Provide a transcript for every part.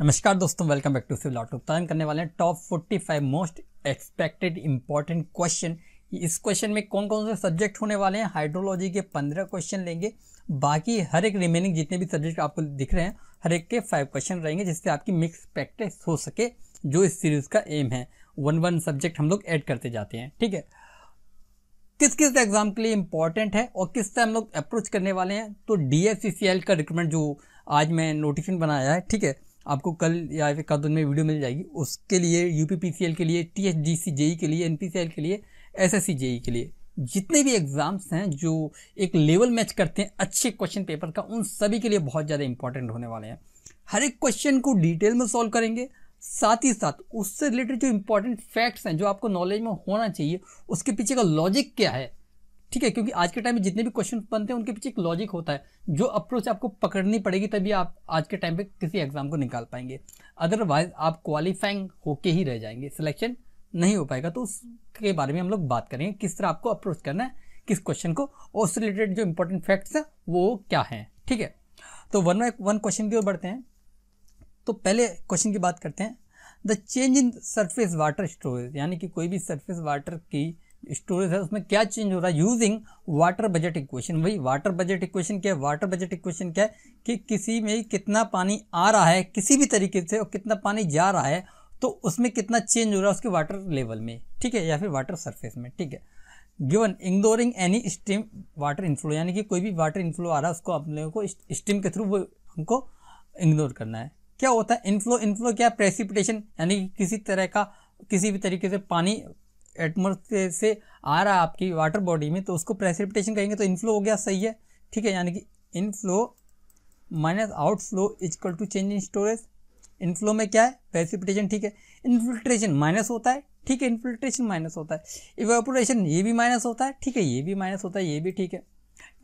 नमस्कार दोस्तों welcome back to civil outlook तो हम करने वाले हैं top 45 most expected important question इस क्वेश्चन में कौन कौन से सब्जेक्ट होने वाले हैं हाइड्रोलॉजी के 15 क्वेश्चन लेंगे बाकी हर एक रिमेनिंग जितने भी सब्जेक्ट आपको दिख रहे हैं हर एक के फाइव क्वेश्चन रहेंगे जिससे आपकी मिक्स प्रैक्टिस हो सके जो इस सीरीज़ का एम है वन वन सब्जेक्ट हम लोग ऐड करते जाते हैं ठीक है किस किस एग्जाम के लिए इंपॉर्टेंट है और किससे हम लोग अप्रोच करने वाले हैं तो डी का रिक्रूटमेंट जो आज मैं नोटिफिकेशन बनाया है ठीक है आपको कल या फिर कल दिन में वीडियो मिल जाएगी उसके लिए यू के लिए टी एच डी सी के लिए एन के लिए एस एस जेई के लिए जितने भी एग्ज़ाम्स हैं जो एक लेवल मैच करते हैं अच्छे क्वेश्चन पेपर का उन सभी के लिए बहुत ज़्यादा इंपॉर्टेंट होने वाले हैं हर एक क्वेश्चन को डिटेल में सॉल्व करेंगे साथ ही साथ उससे रिलेटेड जो इंपॉर्टेंट फैक्ट्स हैं जो आपको नॉलेज में होना चाहिए उसके पीछे का लॉजिक क्या है ठीक है क्योंकि आज के टाइम में जितने भी क्वेश्चन बनते हैं उनके पीछे एक लॉजिक होता है जो अप्रोच आपको पकड़नी पड़ेगी तभी आप आज के टाइम पे किसी एग्जाम को निकाल पाएंगे अदरवाइज आप क्वालिफाइंग होके ही रह जाएंगे सिलेक्शन नहीं हो पाएगा तो उसके बारे में हम लोग बात करेंगे किस तरह आपको अप्रोच करना है किस क्वेश्चन को और उससे रिलेटेड जो इंपॉर्टेंट फैक्ट्स हैं वो क्या हैं ठीक है तो वन बाई वन क्वेश्चन की ओर बढ़ते हैं तो पहले क्वेश्चन की बात करते हैं the change in surface water storage यानी कि कोई भी सरफेस वाटर की स्टोरेज है उसमें क्या चेंज हो रहा है यूजिंग वाटर बजट इक्वेशन वही वाटर बजट इक्वेशन क्या है वाटर बजट इक्वेशन क्या है कि किसी में कितना पानी आ रहा है किसी भी तरीके से और कितना पानी जा रहा है तो उसमें कितना चेंज हो रहा है उसके वाटर लेवल में ठीक है या फिर वाटर सरफेस में ठीक है given ignoring any steam water inflow यानी कि कोई भी वाटर इन्फ्लो आ रहा है उसको आप लोगों को स्टीम के थ्रू वो हमको इग्नोर करना है क्या होता है इनफ्लो इनफ्लो क्या है प्रेसिपिटेशन यानी कि किसी तरह का किसी भी तरीके से पानी एटमोसफेयर से आ रहा आपकी वाटर बॉडी में तो उसको प्रेसिपिटेशन कहेंगे तो इनफ्लो हो गया सही है ठीक है यानी कि inflow minus outflow equal to change in storage inflow में क्या है प्रेसिपिटेशन ठीक है इन्फिल्ट्रेशन माइनस होता है ठीक है इन्फिल्ट्रेशन माइनस होता है इवेपोरेशन ये भी माइनस होता है ठीक है ये भी माइनस होता है ये भी ठीक है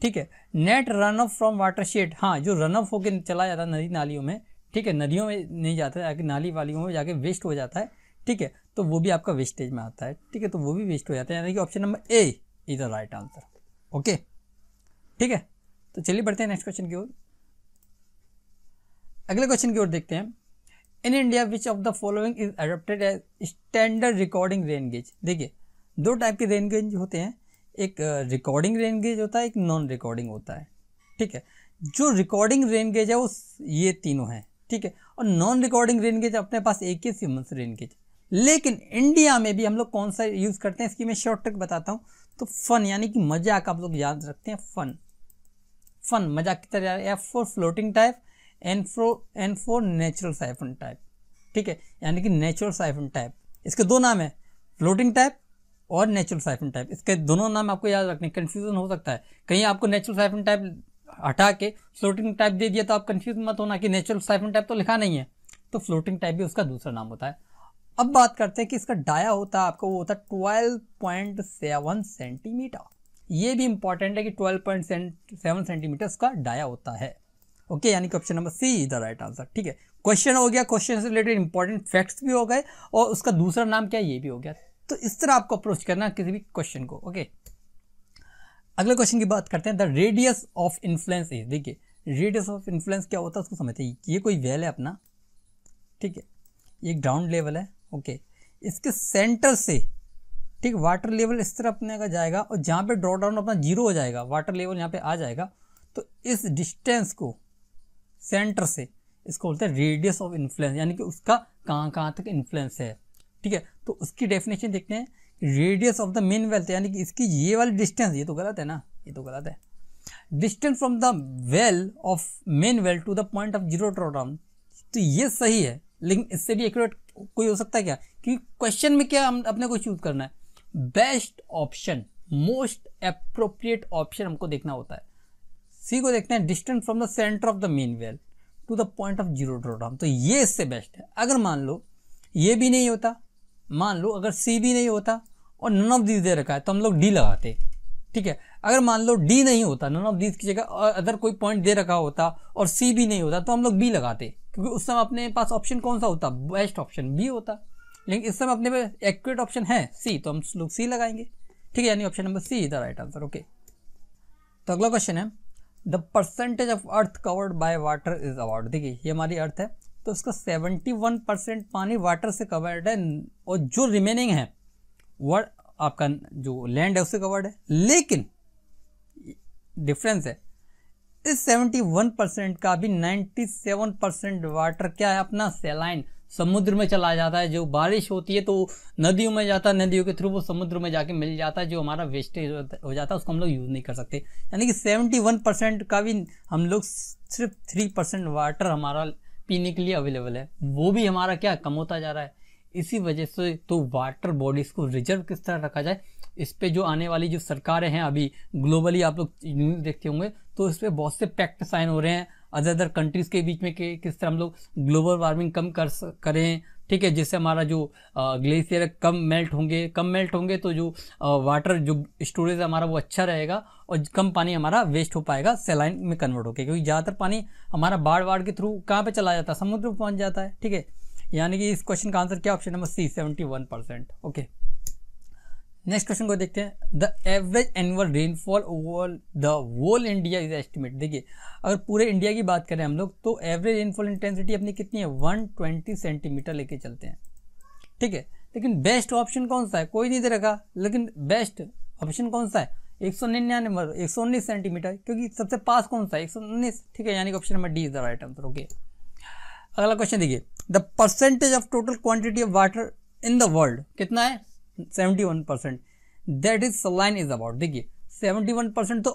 ठीक है net run off from watershed हाँ जो रन ऑफ होकर चला जाता है नदी नालियों में ठीक है नदियों में नहीं जाता है नाली वालियों में जाके वेस्ट हो जाता है ठीक है तो वो भी आपका वेस्टेज में आता है ठीक है तो वो भी वेस्ट हो जाता है यानी कि option number A is the right answer okay ठीक है तो चलिए बढ़ते हैं नेक्स्ट क्वेश्चन की ओर अगले क्वेश्चन की ओर देखते हैं in India which of the following is adopted as standard recording rain gauge देखिए दो टाइप के रेन गेज होते हैं एक रिकॉर्डिंग रेन गेज होता है एक नॉन रिकॉर्डिंग होता है ठीक है जो रिकॉर्डिंग रेन गेज है वो ये तीनों हैं ठीक है और नॉन रिकॉर्डिंग रेन गेज अपने पास एक ही सीमेंस रेन गेज लेकिन इंडिया में भी हम लोग कौन सा यूज़ करते हैं इसकी मैं शॉर्ट ट्रिक बताता हूँ तो फन यानी कि मजाक आप लोग याद रखते हैं फन फन मजाक की तरह F four floating type N four N four natural siphon type ठीक है यानी कि नेचुरल साइफन टाइप इसके दो नाम है फ्लोटिंग टाइप और नेचुरल साइफन टाइप इसके दोनों नाम आपको याद रखने कन्फ्यूजन हो सकता है कहीं आपको नेचुरल साइफन टाइप हटा के फ्लोटिंग टाइप दे दिया तो आप कन्फ्यूज मत होना कि नेचुरल साइफन टाइप तो लिखा नहीं है तो फ्लोटिंग टाइप भी उसका दूसरा नाम होता है अब बात करते हैं कि इसका डाया होता है आपका वो होता है ट्वेल्व पॉइंट सेवन सेंटीमीटर ये भी इंपॉर्टेंट है कि ट्वेल्व पॉइंट सेवन सेंटीमीटर इसका डाया होता है ओके यानी कि option number C is the right answer ठीक है क्वेश्चन हो गया क्वेश्चन से रिलेटेड इंपॉर्टेंट फैक्ट्स भी हो गए और उसका दूसरा नाम क्या ये भी हो गया तो इस तरह आपको अप्रोच करना किसी भी क्वेश्चन को ओके अगले क्वेश्चन की बात करते हैं the radius of influence is देखिए रेडियस ऑफ इन्फ्लुएंस क्या होता है उसको समझते हैं ये कोई वेल है अपना ठीक है ये ग्राउंड लेवल है ओके इसके सेंटर से ठीक वाटर लेवल इस तरह अपने का जाएगा और जहाँ पे ड्रॉ डाउन अपना जीरो हो जाएगा वाटर लेवल यहाँ पे आ जाएगा तो इस डिस्टेंस को सेंटर से इसको बोलते हैं रेडियस ऑफ इन्फ्लुएंस यानी कि उसका कहाँ कहाँ तक इन्फ्लुएंस है ठीक है तो उसकी डेफिनेशन देखते हैं radius of the main wealth यानी कि इसकी ये वाली डिस्टेंस ये तो गलत है ना ये तो गलत है distance from the well of main well to the point of zero drawdown तो ये सही है लेकिन इससे भी एक्यूरेट कोई हो सकता है क्या कि क्वेश्चन में क्या हम अपने को चूज करना है best option most appropriate option हमको देखना होता है सी को देखते हैं distance from the centre of the main well to the point of zero drawdown तो ये इससे बेस्ट है अगर मान लो ये भी नहीं होता मान लो अगर सी भी नहीं होता और नन ऑफ दीज दे रखा है तो हम लोग डी लगाते ठीक है अगर मान लो डी नहीं होता नन ऑफ दीज की जगह अगर कोई पॉइंट दे रखा होता और सी भी नहीं होता तो हम लोग बी लगाते क्योंकि उस समय अपने पास ऑप्शन कौन सा होता बेस्ट ऑप्शन बी होता लेकिन इस समय अपने पास एक्यूरेट ऑप्शन है सी तो हम लोग सी लगाएंगे ठीक है यानी option number C is the right answer okay तो अगला क्वेश्चन है the percentage of earth covered by water is award देखिए ये हमारी अर्थ है तो उसका सेवेंटी वन परसेंट पानी वाटर से कवर्ड है और जो रिमेनिंग है वो आपका जो लैंड है उससे कवर्ड है लेकिन डिफरेंस है इस 71 परसेंट का भी 97 परसेंट वाटर क्या है अपना सेलाइन समुद्र में चला जाता है जो बारिश होती है तो नदियों में जाता है नदियों के थ्रू वो समुद्र में जाके मिल जाता है जो हमारा वेस्टेज हो जाता है उसको हम लोग यूज़ नहीं कर सकते यानी कि 71 परसेंट का भी हम लोग सिर्फ 3 परसेंट वाटर हमारा पीने के लिए अवेलेबल है वो भी हमारा क्या कम होता जा रहा है इसी वजह से तो वाटर बॉडीज़ को रिजर्व किस तरह रखा जाए इस पर जो आने वाली जो सरकारें हैं अभी ग्लोबली आप लोग न्यूज़ देखते होंगे तो इस पर बहुत से पैक्ट साइन हो रहे हैं अदर अदर कंट्रीज़ के बीच में के किस तरह हम लोग ग्लोबल वार्मिंग कम कर करें ठीक है जिससे हमारा जो ग्लेशियर कम मेल्ट होंगे कम मेल्ट होंगे तो जो वाटर जो स्टोरेज हमारा वो अच्छा रहेगा और कम पानी हमारा वेस्ट हो पाएगा सेलाइन में कन्वर्ट होकर क्योंकि ज़्यादातर पानी हमारा बाढ़ वाड़ के थ्रू कहाँ पर चला जाता है समुद्र में पहुँच जाता है ठीक है यानी कि इस क्वेश्चन का आंसर क्या option number C seventy one percent okay next question को देखते हैं the average annual rainfall over the whole India is estimate देखिए अगर पूरे इंडिया की बात करें हम लोग तो एवरेज रेनफॉल इंटेंसिटी अपनी कितनी है 120 सेंटीमीटर लेके चलते हैं ठीक है लेकिन बेस्ट ऑप्शन कौन सा है कोई नहीं दे रखा लेकिन बेस्ट ऑप्शन कौन सा है एक सौ निन्यानवे मतलब एक सौ उन्नीस सेंटीमीटर क्योंकि सबसे पास कौन सा है एक सौ उन्नीस ठीक है यानी कि option number D is the right answer okay अगला क्वेश्चन देखिए the percentage of total quantity of water in the world कितना है seventy one percent that is saline is about देखिए सेवेंटी वन परसेंट तो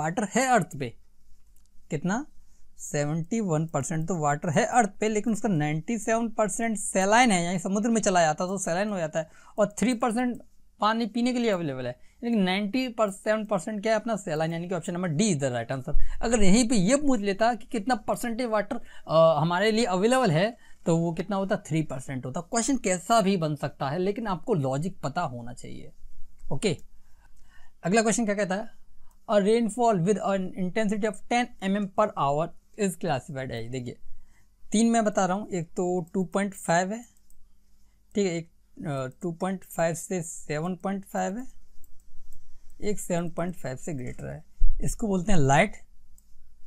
वाटर है earth पे कितना seventy one percent तो वाटर है अर्थ पे लेकिन उसका नाइन्टी सेवन परसेंट सेलाइन है यानी समुद्र में चला जाता है तो सेलाइन हो जाता है और थ्री परसेंट पानी पीने के लिए अवेलेबल है लेकिन नाइन्टी सेवन परसेंट क्या है अपना सेलाइन यानी कि option number D is the right answer अगर यहीं पे ये पूछ लेता कि कितना परसेंटेज वाटर आ, हमारे लिए अवेलेबल है तो वो कितना होता थ्री परसेंट होता क्वेश्चन कैसा भी बन सकता है लेकिन आपको लॉजिक पता होना चाहिए ओके अगला क्वेश्चन क्या कहता है a rainfall with an intensity of ten M M per hour is classified as देखिए तीन मैं बता रहा हूँ एक तो टू पॉइंट फाइव है ठीक है एक टू पॉइंट फाइव से सेवन पॉइंट फाइव है एक सेवन पॉइंट फाइव से ग्रेटर है इसको बोलते हैं लाइट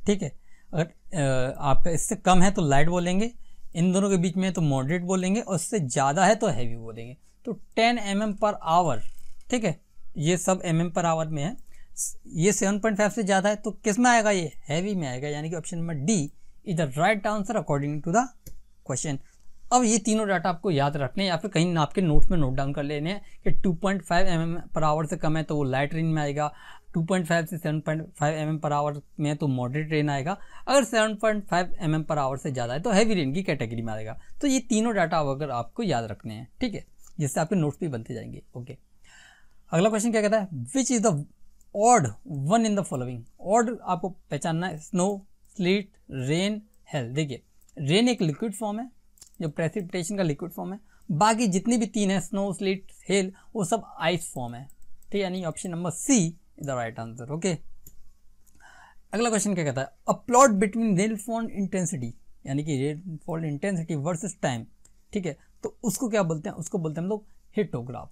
ठीक है अगर आप इससे कम है तो लाइट बोलेंगे इन दोनों के बीच में तो मॉडरेट बोलेंगे और उससे ज़्यादा है तो हैवी बोलेंगे तो ten M mm per hour ठीक है ये सब एम mm पर आवर में है ये सेवन पॉइंट फाइव से ज़्यादा है तो किस में आएगा ये हैवी में आएगा यानी कि option number D is the right answer according to the question अब ये तीनों डाटा आपको याद रखने या फिर कहीं आपके नोट्स में नोट डाउन कर लेने हैं कि 2.5 पॉइंट mm पर आवर से कम है तो वो लाइट रेंज में आएगा 2.5 से 7.5 पॉइंट mm पर आवर में तो मॉडरेट रेन आएगा अगर 7.5 पॉइंट mm पर आवर से ज़्यादा है तो हैवी रेन की कैटेगरी में आएगा तो ये तीनों डाटा अगर आपको याद रखने हैं ठीक है जिससे आपके नोट्स भी बनते जाएंगे ओके अगला क्वेश्चन क्या कहता है which is the odd one in the following odd आपको पहचानना है स्नो स्लीट रेन हेल देखिए रेन एक लिक्विड फॉर्म है जो प्रेसिपिटेशन का लिक्विड फॉर्म है बाकी जितनी भी तीन है स्नो स्लीट हेल वो सब आइस फॉर्म है ठीक है यानी option number C the right answer okay अगला क्वेश्चन क्या कहता है a plot between rainfall intensity यानी कि रेनफॉल इंटेंसिटी वर्सेस टाइम ठीक है तो उसको क्या बोलते हैं उसको बोलते हैं हम लोग हिटोग्राफ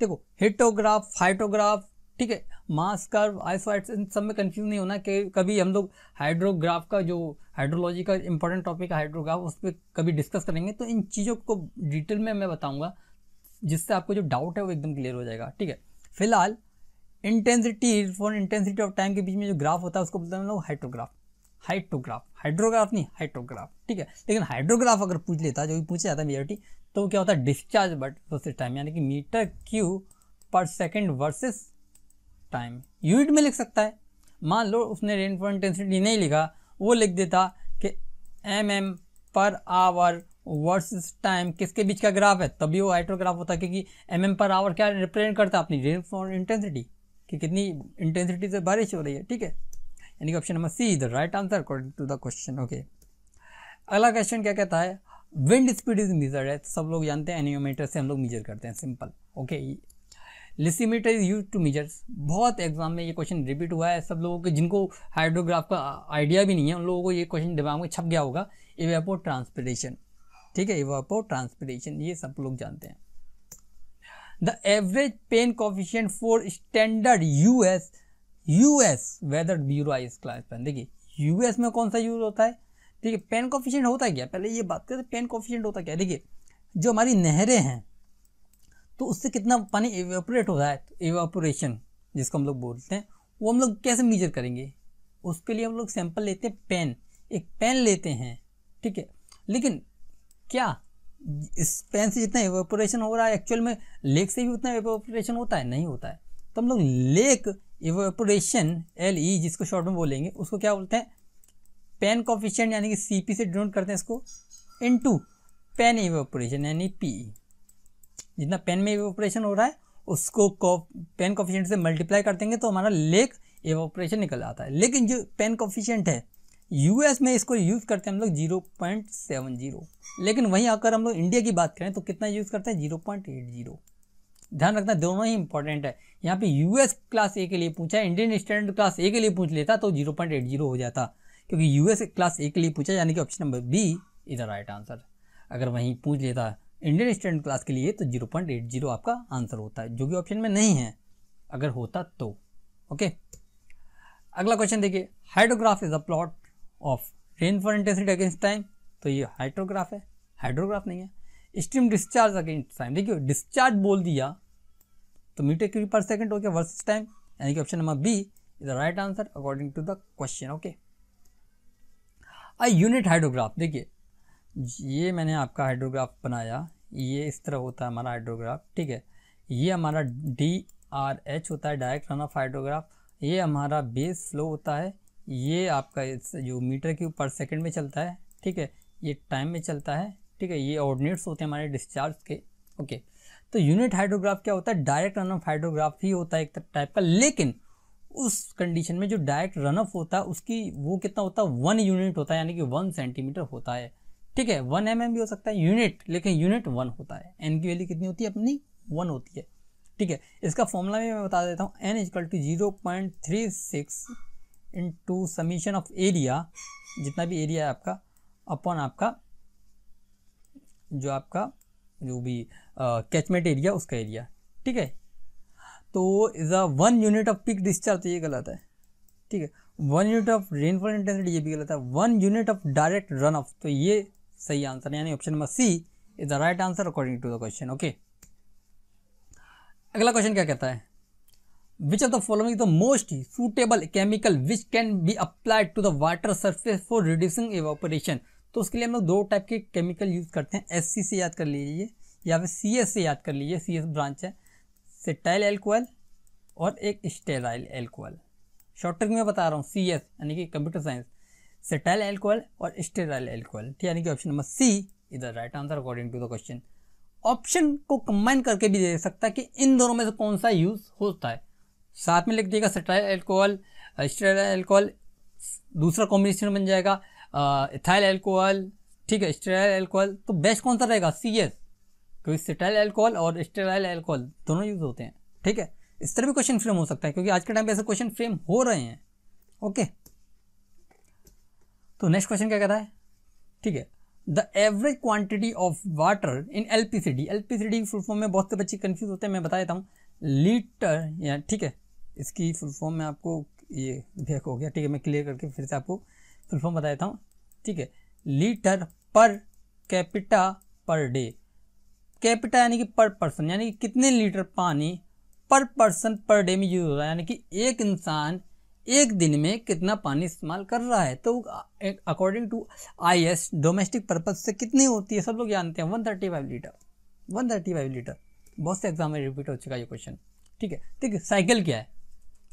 देखो हिटोग्राफ हाइटोग्राफ ठीक है मास कर्व आइसोआइट्स इन सब में कंफ्यूज नहीं होना कि कभी हम लोग हाइड्रोग्राफ का जो हाइड्रोलॉजी का इंपॉर्टेंट टॉपिक है हाइड्रोग्राफ उस पर कभी डिस्कस करेंगे तो इन चीज़ों को डिटेल में मैं बताऊँगा जिससे आपको जो डाउट है वो एकदम क्लियर हो जाएगा ठीक है फिलहाल इंटेंसिटी फोन इंटेंसिटी ऑफ टाइम के बीच में जो ग्राफ होता है उसको बोलते हैं लोग हाइड्रोग्राफ हाइड्रोग्राफ हाइड्रोग्राफ नहीं हाइड्रोग्राफ ठीक है लेकिन हाइड्रोग्राफ अगर पूछ लेता जो भी पूछा जाता है मेजोरिटी तो क्या होता है डिस्चार्ज बट वर्सेज टाइम यानी कि metre cube per second versus time unit में लिख सकता है मान लो उसने रेनफॉल इंटेंसिटी नहीं लिखा वो लिख देता कि M mm M per hour versus time किसके बीच का ग्राफ है तभी वो हाइड्रोग्राफ होता क्योंकि M mm M per hour क्या रिप्रेजेंट करता है अपनी रेनफॉल इंटेंसिटी कि कितनी इंटेंसिटी से बारिश हो रही है ठीक है यानी कि option number C is the right answer according to the question okay अगला क्वेश्चन क्या कहता है विंड स्पीड इज मीजर है सब लोग जानते हैं एनियोमीटर से हम लोग मीजर करते हैं simple okay lysimeter is use to measure बहुत एग्जाम में ये क्वेश्चन रिपीट हुआ है सब लोगों के जिनको हाइड्रोग्राफ का आइडिया भी नहीं है उन लोगों को ये क्वेश्चन दिमाग में छप गया होगा इवेपो ट्रांसपोर्टेशन ठीक है इवेपो ट्रांसपोर्टेशन ये सब लोग जानते हैं the average pain coefficient for standard US US weather bureau I class pan देखिए यूएस में कौन सा यूज होता है ठीक है पेन कॉफिशियंट होता है क्या पहले ये बात करते पेन कॉफिशियंट होता क्या देखिए जो हमारी नहरें हैं तो उससे कितना पानी एवेपोरेट हो रहा है तो एवेपोरेशन जिसको हम लोग बोलते हैं वो हम लोग कैसे मेजर करेंगे उसके लिए हम लोग सैंपल लेते हैं पेन एक पेन लेते हैं ठीक है लेकिन क्या इस पेन से जितना इवेपोरेशन हो रहा है एक्चुअल में लेक से भी उतना इवेपोरेशन होता है नहीं होता है तो हम लोग लेक इवेपोरेशन एल ई जिसको शॉर्ट में बोलेंगे उसको क्या बोलते हैं पेन कॉफिशियंट यानी कि सी पी से डिनोट करते हैं इसको इन टू पेन इवेपोरेशन यानी पी e। जितना पेन में इवेपोरेशन हो रहा है उसको पेन कॉफिशियंट से मल्टीप्लाई कर देंगे तो हमारा लेक एवोपोरेशन निकल आता है लेकिन जो पेन कॉफिशियंट है यूएस में इसको यूज़ करते हैं हम लोग जीरो पॉइंट सेवन जीरो लेकिन वहीं आकर हम लोग इंडिया की बात करें तो कितना यूज़ करते हैं जीरो पॉइंट एट जीरो ध्यान रखना दोनों ही इंपॉर्टेंट है यहाँ पे यूएस क्लास ए के लिए पूछा इंडियन स्टैंडर्ड क्लास ए के लिए पूछ लेता तो जीरो पॉइंट एट जीरो हो जाता क्योंकि यूएस क्लास ए के लिए पूछा यानी कि option number B is a right answer अगर वहीं पूछ लेता इंडियन स्टैंडर्ड क्लास के लिए तो जीरो पॉइंट एट जीरो आपका आंसर होता है जो कि ऑप्शन में नहीं है अगर होता तो ओके अगला क्वेश्चन देखिए hydrograph is a plot of rainfall intensity against time तो ये हाइड्रोग्राफ है हाइड्रोग्राफ नहीं है स्ट्रीम डिस्चार्ज अगेंस्ट टाइम देखिए डिस्चार्ज बोल दिया तो मीटर क्यूब पर सेकेंड हो गया वर्सेस टाइम यानी कि option number B is the right answer according to the question okay I unit hydrograph देखिए ये मैंने आपका हाइड्रोग्राफ बनाया ये इस तरह होता है हमारा हाइड्रोग्राफ ठीक है ये हमारा डी आर एच होता है डायरेक्ट रन ऑफ हाइड्रोग्राफ ये हमारा बेस फ्लो होता है ये आपका जो मीटर क्यूब पर सेकंड में चलता है ठीक है ये टाइम में चलता है ठीक है ये ऑर्डिनेट्स होते हैं हमारे डिस्चार्ज के ओके तो यूनिट हाइड्रोग्राफ क्या होता है डायरेक्ट रन ऑफ हाइड्रोग्राफ ही होता है एक टाइप का लेकिन उस कंडीशन में जो डायरेक्ट रन ऑफ होता है उसकी वो कितना होता है वन यूनिट होता है यानी कि वन सेंटीमीटर होता है ठीक है वन एम भी हो सकता है यूनिट लेकिन यूनिट वन होता है एन की वैल्यू कितनी होती है अपनी वन होती है ठीक है इसका फॉर्मूला भी मैं बता देता हूँ N equal to zero point three six into summation of area जितना भी एरिया है आपका अपॉन आपका जो आपका जो भी कैचमेंट एरिया उसका एरिया ठीक है तो is a one unit of peak discharge तो ये गलत है ठीक है one unit of rainfall intensity ये भी गलत है one unit of direct run off तो ये सही आंसर है यानी option number C is the right answer according to the question okay अगला क्वेश्चन क्या कहता है Which of the following is the most suitable chemical which can be applied to the water surface for reducing evaporation? तो उसके लिए हम लोग दो टाइप के केमिकल यूज़ करते हैं एस से याद कर लीजिए या फिर सी एस से याद कर लीजिए सी एस ब्रांच है सेटाइल एल्कोअल और एक स्टेराइल एल्कोअल शॉर्ट ट्रिक में बता रहा हूँ सी एस यानी कि कंप्यूटर साइंस सेटाइल एल्कोअल और स्टेराइल एल्कोअल ठीक यानी कि option number C is the right answer according to the question option को कंबाइन करके भी दे सकता है कि इन दोनों में से कौन सा यूज़ होता है साथ में लिख दिएगा सेटाइल एल्कोहल स्टेटाइल एल्कोहल दूसरा कॉम्बिनेशन बन जाएगा इथाइल एल्कोहल ठीक है स्टेराइल एल्कोहल तो बेस्ट कौन सा रहेगा सी एस क्योंकि सेटाइल एल्कोहल और स्टेराइल एल्कोहल दोनों यूज़ होते हैं ठीक है इस तरह भी क्वेश्चन फ्रेम हो सकता है क्योंकि आज के टाइम पे ऐसे क्वेश्चन फ्रेम हो रहे हैं ओके तो नेक्स्ट क्वेश्चन क्या कहता है ठीक है the average quantity of water in L P C D L P C D full form में बहुत से बच्चे कन्फ्यूज होते हैं मैं बता देता हूँ लीटर या ठीक है इसकी फुल फॉर्म में आपको ये भेक हो गया ठीक है मैं क्लियर करके फिर से आपको फुल फॉर्म बता देता हूँ ठीक है litre per capita per day capita यानी कि पर पर्सन यानी कि कितने लीटर पानी पर पर्सन पर डे में यूज हो रहा है यानी कि एक इंसान एक दिन में कितना पानी इस्तेमाल कर रहा है तो according to I S domestic purpose से कितनी होती है सब लोग जानते हैं one thirty five litre one thirty five litre बहुत से एग्जाम में रिपीट हो चुका है ये क्वेश्चन ठीक है ठीक है साइकिल क्या है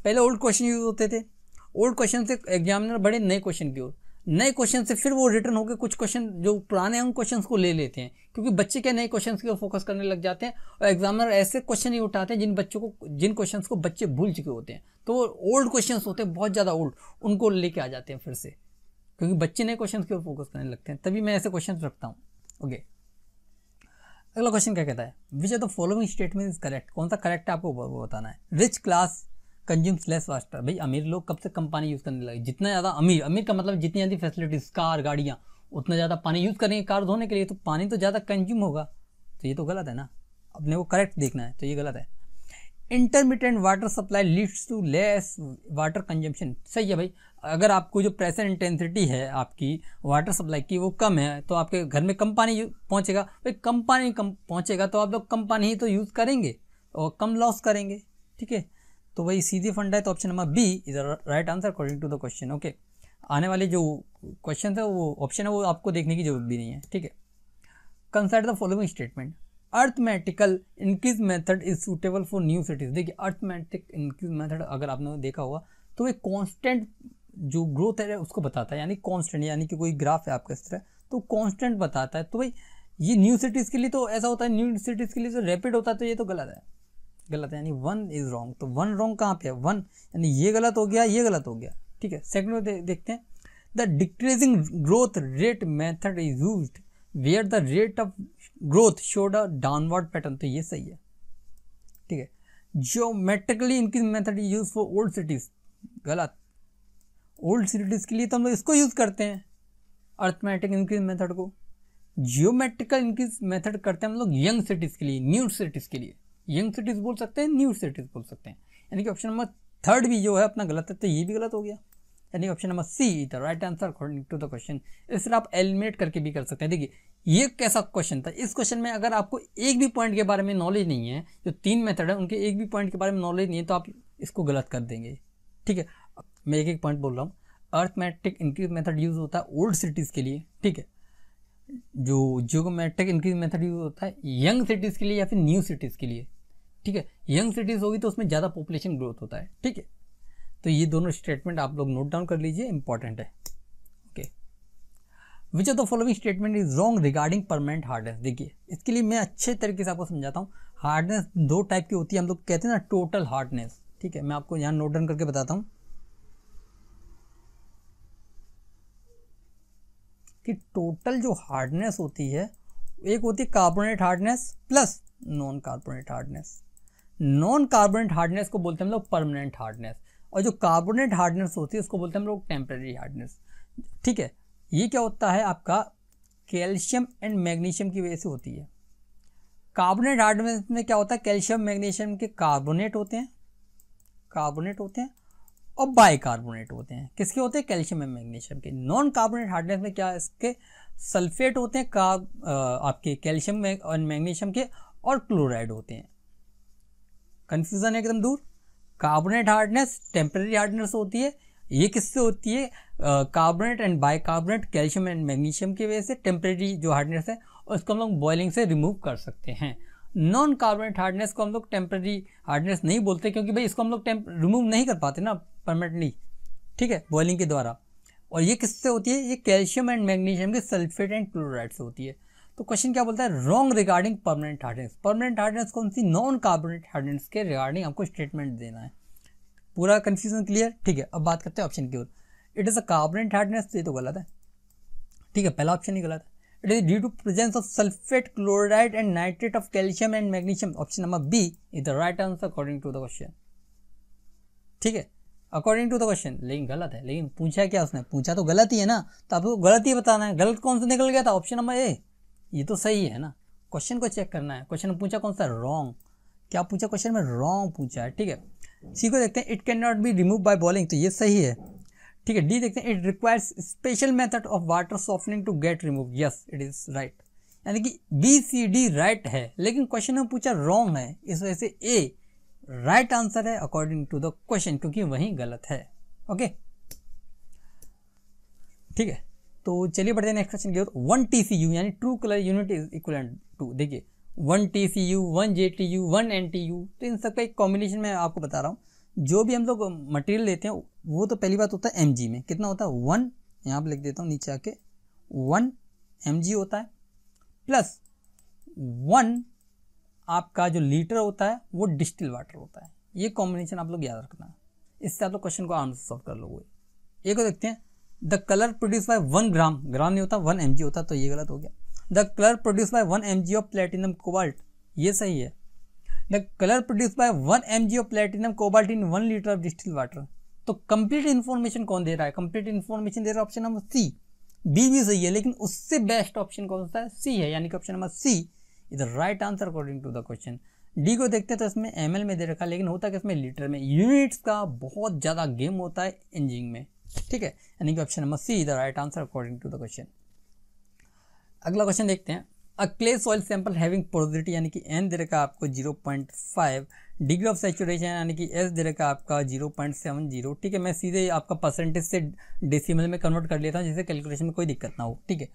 पहले ओल्ड क्वेश्चन यूज होते थे ओल्ड क्वेश्चन से एग्जामिनर बड़े नए क्वेश्चन की ओर नए क्वेश्चन से फिर वो रिटर्न होकर कुछ क्वेश्चन जो पुराने हैं उन क्वेश्चन को ले लेते हैं क्योंकि बच्चे क्या नए क्वेश्चन की ओर फोकस करने लग जाते हैं और एग्जामिनर ऐसे क्वेश्चन ही उठाते हैं जिन बच्चों को जिन क्वेश्चन को बच्चे भूल चुके होते हैं तो वो ओल्ड क्वेश्चन होते हैं बहुत ज़्यादा ओल्ड उनको लेके आ जाते हैं फिर से क्योंकि बच्चे नए क्वेश्चन की ओर फोकस करने लगते हैं तभी मैं ऐसे क्वेश्चन रखता हूँ ओके अगला क्वेश्चन क्या कहता है which are the following statement is correct कौन सा करेक्ट है आपको बताना है rich class consumes less water भाई अमीर लोग कब से कम पानी यूज़ करने लगे जितना ज़्यादा अमीर अमीर का मतलब जितनी ज़्यादा फैसिलिटीज़ कार गाड़ियाँ उतना ज़्यादा पानी यूज़ करेंगे कार धोने के लिए तो पानी तो ज़्यादा कंज्यूम होगा तो ये तो गलत है ना अपने को करेक्ट देखना है तो ये गलत है intermittent water supply leads to less water consumption सही है भाई अगर आपको जो प्रेशर इंटेंसिटी है आपकी वाटर सप्लाई की वो कम है तो आपके घर में कम पानी पहुँचेगा भाई कम पानी कम पहुँचेगा तो आप लोग कम पानी ही तो यूज़ करेंगे और कम लॉस करेंगे ठीक है तो वही सीधी फंड है तो option number B is right answer according to the question okay आने वाले जो क्वेश्चन है वो ऑप्शन है वो आपको देखने की जरूरत भी नहीं है ठीक है consider the following statement arithmetical increase method is suitable for new cities देखिए अर्थमेटिक इंक्रीज मेथड अगर आपने देखा होगा तो ये कांस्टेंट जो ग्रोथ है उसको बताता है यानी कांस्टेंट यानी कि कोई ग्राफ है आपका इस तरह तो कांस्टेंट बताता है तो भाई ये न्यू सिटीज़ के लिए तो ऐसा होता है न्यू सिटीज़ के लिए तो रैपिड होता है तो ये तो गलत है गलत है यानी वन इज़ रॉन्ग तो वन रॉन्ग कहाँ पे है वन यानी ये गलत हो गया ये गलत हो गया ठीक है सेकंड में दे, देखते हैं the decreasing growth rate method is use where the rate of growth showed a downward pattern तो ये सही है ठीक है जोमेट्रिकली इनकी method use for old cities गलत ओल्ड सिटीज़ के लिए तो हम लोग इसको यूज़ करते हैं अर्थमेटिक इंक्रीज मेथड को जियोमेट्रिकल इंक्रीज मेथड करते हैं हम लोग यंग सिटीज़ के लिए न्यू सिटीज़ के लिए यंग सिटीज़ बोल सकते हैं न्यू सिटीज़ बोल सकते हैं यानी कि ऑप्शन नंबर थर्ड भी जो है अपना गलत है तो ये भी गलत हो गया यानी option number C the right answer according to the question इसलिए आप एलिमिनेट करके भी कर सकते हैं देखिए ये कैसा क्वेश्चन था इस क्वेश्चन में अगर आपको एक भी पॉइंट के बारे में नॉलेज नहीं है जो तीन मेथड है उनके एक भी पॉइंट के बारे में नॉलेज नहीं है तो आप इसको गलत कर देंगे ठीक है मैं एक एक पॉइंट बोल रहा हूँ अर्थमेट्रिक इंक्रीज मेथड यूज़ होता है ओल्ड सिटीज़ के लिए ठीक है जो जियोमेट्रिक इंक्रीज मेथड यूज़ होता है यंग सिटीज़ के लिए या फिर न्यू सिटीज़ के लिए ठीक है यंग सिटीज़ होगी तो उसमें ज़्यादा पॉपुलेशन ग्रोथ होता है ठीक है तो ये दोनों स्टेटमेंट आप लोग नोट डाउन कर लीजिए इंपॉर्टेंट है okay which of the following statement is wrong regarding permanent hardness देखिए इसके लिए मैं अच्छे तरीके से आपको समझाता हूँ हार्डनेस दो टाइप की होती है हम लोग कहते हैं ना टोटल हार्डनेस ठीक है मैं आपको यहाँ नोट डाउन करके बताता हूँ कि टोटल जो हार्डनेस होती है एक होती है carbonate hardness plus non carbonate hardness non carbonate hardness को बोलते हैं हम लोग परमानेंट हार्डनेस और जो कार्बोनेट हार्डनेस होती है उसको बोलते हैं हम लोग टेम्प्रेरी हार्डनेस ठीक है ये क्या होता है आपका कैल्शियम एंड मैग्नीशियम की वजह से होती है कार्बोनेट हार्डनेस में क्या होता है कैल्शियम मैग्नीशियम के कार्बोनेट होते हैं कार्बोनेट होते हैं और बाइकार्बोनेट होते हैं किसके होते हैं कैल्शियम एंड मैग्नीशियम के नॉन कार्बोनेट हार्डनेस में क्या इसके सल्फेट होते हैं आपके कैल्शियम एंड मैग्नीशियम के और क्लोराइड होते हैं कन्फ्यूज़न एकदम दूर कार्बोनेट हार्डनेस टेम्परेरी हार्डनेस होती है ये किससे होती है carbonate and bicarbonate calcium and magnesium की वजह से टेम्परेरी जो हार्डनेस है उसको हम लोग बॉयलिंग से रिमूव कर सकते हैं नॉन कार्बोनेट हार्डनेस को हम लोग टेम्परेरी हार्डनेस नहीं बोलते क्योंकि भाई इसको हम लोग रिमूव नहीं कर पाते ना परमानेंटली ठीक है बॉयलिंग के द्वारा और ये किससे होती है ये कैल्शियम एंड मैग्नीशियम के सल्फेट एंड क्लोराइड से होती है तो क्वेश्चन क्या बोलता है wrong regarding permanent hardness permanent hardness कौन सी नॉन कार्बोनेट हार्डनेस के रिगार्डिंग आपको स्टेटमेंट देना है पूरा कंफ्यूजन क्लियर ठीक है अब बात करते हैं ऑप्शन की ओर it is a carbonate hardness तो ये तो गलत है ठीक है पहला ऑप्शन ही गलत है it is due to presence of sulphate chloride and nitrate of calcium and magnesium option number B is the right answer according to the question ठीक है अकॉर्डिंग टू द क्वेश्चन लेकिन गलत है लेकिन पूछा क्या उसने पूछा तो गलत ही है ना तो आपको गलत ही बताना है गलत कौन सा निकल गया था ऑप्शन नंबर ए ये तो सही है ना क्वेश्चन को चेक करना है क्वेश्चन पूछा कौन सा रॉन्ग क्या पूछा क्वेश्चन में रॉन्ग पूछा है ठीक है सी को देखते हैं it can not be remove by boiling तो ये सही है ठीक है डी देखते हैं it requires special method of water softening to get remove yes it is right यानी कि बी सी डी राइट है लेकिन क्वेश्चन में पूछा रॉन्ग है इस वजह से ए राइट आंसर है अकॉर्डिंग टू द क्वेश्चन क्योंकि वही गलत है ओके ठीक है तो चलिए बढ़ते हैं नेक्स्ट क्वेश्चन की ओर वन टी सी यू यानी true colour unit is equal to देखिए one T C U one J T U one N T U तो इन सब का एक कॉम्बिनेशन मैं आपको बता रहा हूँ जो भी हम लोग मटेरियल लेते हैं वो तो पहली बात होता है एम जी में कितना होता है वन यहाँ पर लिख देता हूँ नीचे आके वन एम जी होता है प्लस वन आपका जो लीटर होता है वो डिस्टिल वाटर होता है ये कॉम्बिनेशन आप लोग याद रखना है इससे आप लोग क्वेश्चन को आंसर सॉल्व कर लोगे एक को देखते हैं the colour produce by one gram gram नहीं होता वन एम होता तो ये गलत हो गया the colour produce by one M of platinum cobalt ये सही है the colour produce by one M of platinum cobalt in one litre of distil water तो कंप्लीट इन्फॉर्मेशन कौन दे रहा है कंप्लीट इन्फॉर्मेशन दे रहा है ऑप्शन नंबर सी बी भी सही है लेकिन उससे बेस्ट ऑप्शन कौन सा है सी है यानी कि option number C is the right answer according to the question D को देखते हैं तो इसमें एम में दे रखा है लेकिन होता है कि इसमें लीटर में यूनिट्स का बहुत ज़्यादा गेम होता है इंजिंग में ठीक है यानी कि option number C is the right answer according to the question अगला क्वेश्चन देखते हैं a clay soil sample having porosity यानी कि एन दे रखा आपको 0.5 डिग्री ऑफ सेचुरेशन यानी कि एस दे रखा आपका 0.70 ठीक है मैं सीधे आपका परसेंटेज से डेसिमल में कन्वर्ट कर लेता हूँ जिससे कैलकुलेशन में कोई दिक्कत ना हो ठीक है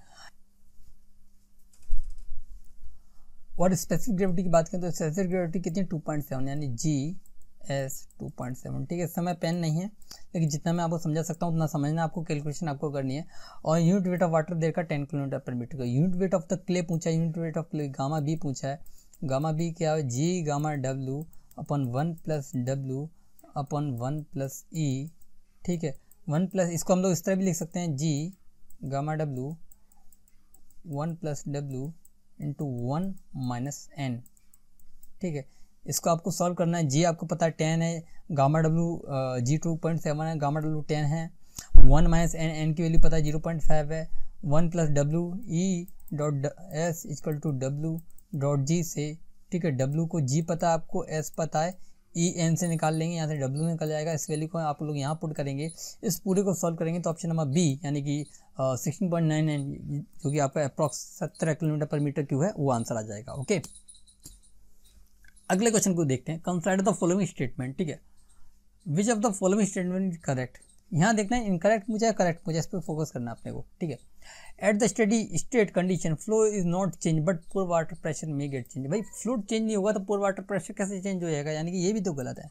और स्पेसिफिक ग्रेविटी की बात करें तो स्पेसिफिक ग्रेविटी कितनी 2.7 यानी G S two point seven ठीक है इस समय पेन नहीं है लेकिन जितना मैं आपको समझा सकता हूँ उतना समझना आपको कैलकुलेशन आपको करनी है और यूनिट वेट ऑफ वाटर देर का टेन किलोमीटर पर मीटर का unit weight of the clay पूछा है unit weight of clay gamma B पूछा है गामा बी क्या है G gamma W upon one plus W upon one plus E ठीक है वन प्लस इसको हम लोग इस तरह भी लिख सकते हैं G gamma W one plus W into one minus N ठीक है इसको आपको सॉल्व करना है जी आपको पता है टेन है gamma W G two point seven है गामा डब्ल्यू टेन है वन माइनस एन एन की वैल्यू पता है जीरो पॉइंट फाइव है one plus W E dot S equal to W dot G से ठीक है डब्ल्यू को जी पता है आपको एस पता है ई e, एन से निकाल लेंगे यहाँ से डब्ल्यू निकल जाएगा इस वैल्यू को आप लोग यहाँ पुट करेंगे इस पूरे को सॉल्व करेंगे तो ऑप्शन नंबर बी यानी कि सिक्सटीन पॉइंट नाइन नाइन जो कि आपका अप्रॉक्स सत्रह किलोमीटर पर मीटर क्यू है वो आंसर आ जाएगा ओके अगले क्वेश्चन को देखते हैं कंसाइड द फॉलोइंग स्टेटमेंट ठीक है which of the following statement is correct यहाँ देखना है इनकरेक्ट मुझे करेक्ट मुझे इस पर फोकस करना है अपने को ठीक है at the steady state condition flow is not change but pore water pressure may get change भाई फ्लो चेंज नहीं होगा तो पोर वाटर प्रेशर कैसे चेंज हो जाएगा यानी कि ये भी तो गलत है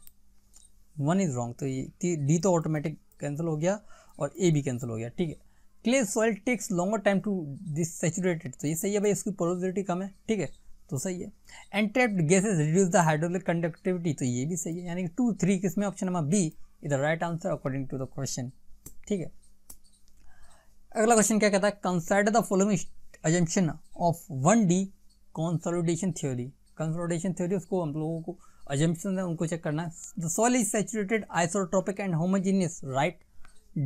वन इज़ रॉन्ग तो ये डी तो ऑटोमेटिक कैंसिल हो गया और ए भी कैंसिल हो गया ठीक है clay soil takes longer time to this saturated तो ये सही है भाई इसकी प्रोबेबिलिटी कम है ठीक है तो सही है entrapped gases reduce the hydraulic conductivity तो ये भी सही है यानी कि टू थ्री किस में option number B is the right answer according to the question ठीक है अगला क्वेश्चन क्या कहता है consider the following assumption of one D consolidation theory consolidation theory उसको हम लोगों को एजेंशन है उनको चेक करना है the soil is saturated isotropic and homogeneous right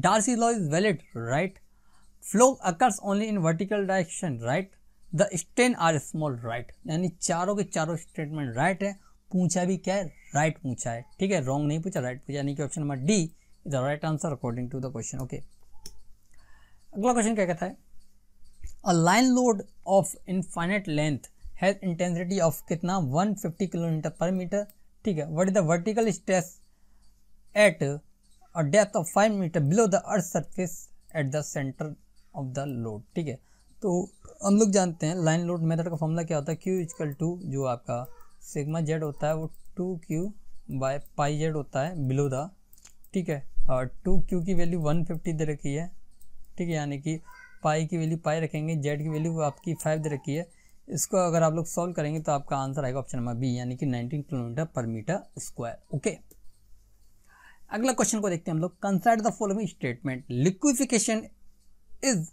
Darcy law is valid right flow occurs only in vertical direction right the strain are small right यानी चारों के चारों स्टेटमेंट राइट है पूछा भी क्या है राइट पूछा है ठीक है रॉन्ग नहीं पूछा राइट पूछा यानी कि option number D is the right answer according to the question okay अगला क्वेश्चन क्या कहता है a line load of infinite length has intensity of कितना 150 किलोमीटर पर मीटर ठीक है what is the vertical stress at a depth of five metre below the earth surface at the centre of the load ठीक है तो हम लोग जानते हैं लाइन लोड मेथड का फॉर्मूला क्या होता है क्यू इजकल टू जो आपका सिग्मा जेड होता है वो two Q by pi Z होता है बिलो द ठीक है और टू क्यू की वैल्यू वन फिफ्टी दे रखी है ठीक है यानी कि पाई की वैल्यू पाई रखेंगे जेड की वैल्यू आपकी फाइव दे रखी है इसको अगर आप लोग सॉल्व करेंगे तो आपका आंसर आएगा ऑप्शन नंबर बी यानी कि nineteen kilometre per metre square okay अगला क्वेश्चन को देखते हैं हम लोग consider the following statement liquefaction is